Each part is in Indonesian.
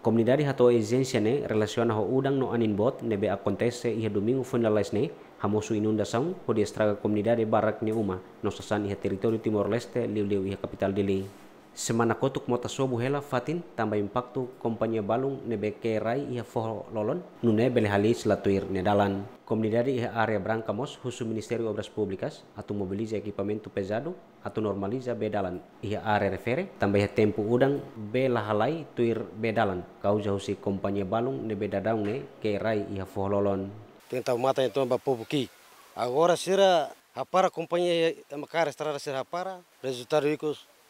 Komunidade hato agência ne relaciona ho udang no anin aninbot nebe akontese iha domingo fundalais ne hamosu inunda ho de estraga comunidade barak ne uma no sasan iha território Timor-Leste liu liu iha kapital dili semana kotuk mota sobu hela fatin tambah tu kompanya balung nebe rai ia foh lolon nune beli halis selatuir nedalan Komunidari ia area branca mos husu ministeri Obras publikas atau mobiliza ekipamentu pesado atau normaliza bedalan ia area refere tambah ia tempo udang be halai tuir bedalan jauh si kompanya balung nebe dadang ne rai ia foh lolon Tentang mata itu mbak Pupuki agora agora será rapara companhia macara estrada será rapara resultado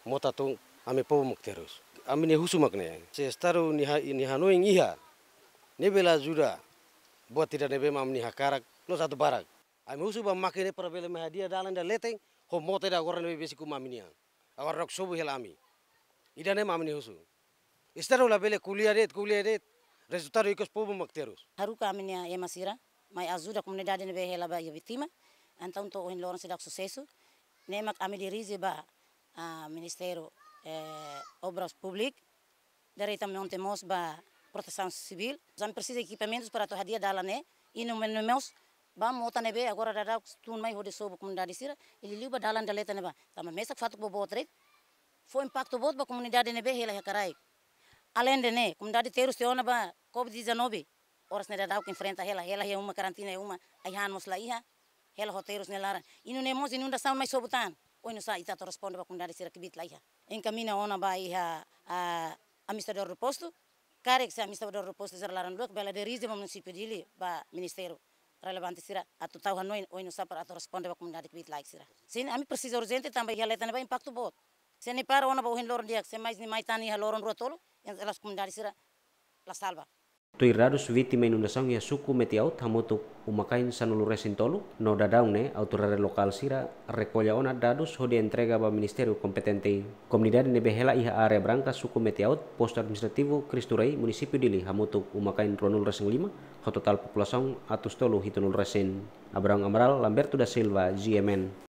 mota tu ame povo mak terus ame ne husu mak ne se staru ni ni hanu ing iha ne bela juda buat tidak nebe mam ni hakarak no satu barak ame husu ba mak ne parabele me hadia dalan da leteng ho mote da goran be besiku mam ni ang awar rok subu hel ami ida ne mam ni husu staru la bele kulia ret kulia ret resultado ikos povo mak terus haruka ame ne emasira mai Azura comunidade be hela ba vitima então to hin loran sedak sucesso nemak ame dirize ba a ministero eh, obras públicas. Daí também temos para proteção civil. Já precisamos de equipamentos para a dia da né? E no meus vamos outra neve agora dará tudo mais o de sobre comunidade sira. Ele liga da lana da letra tá, Mas Tamo mesa que fato que vou trek. Foi impacto bom para a comunidade nebe hela recarai. Além de né, comunidade terus teona ba COVID-19. Horas nele dá que enfrenta ela. Ela é uma quarentena é uma. Aí han mosla iha. roteiros nelara. Né, e não temos inundação mais sobutan. Oino sa ita responde ba kundari sira kibit laiha inka mina ona ba iha a amistador do posto carek sa amistador do posto sira laran lok bela derize ba municipio dili ba ministero relevante sira atu tau hanoi ono sa para atu responde ba kundari kibit laik sira sin ami precisa urgente tambah iha ya letane ba impacto bot se ne para ona ba uhin loron diak se mais ni mai tani iha loron rotolo sira la salva radus viti me inundasaun ia suku meti aut umakain sanuluresin tolu no dadaune autoridade lokal sira rekolya ona dadus hodi entrega ba ministério competente komunidad ne behela iha are branca suku meti aut posto administrativo kristurai município dili hamutuk umakain ronul resing lima ho total atus tolu hitunul resin Abraham Amaral Lamberto da Silva GMN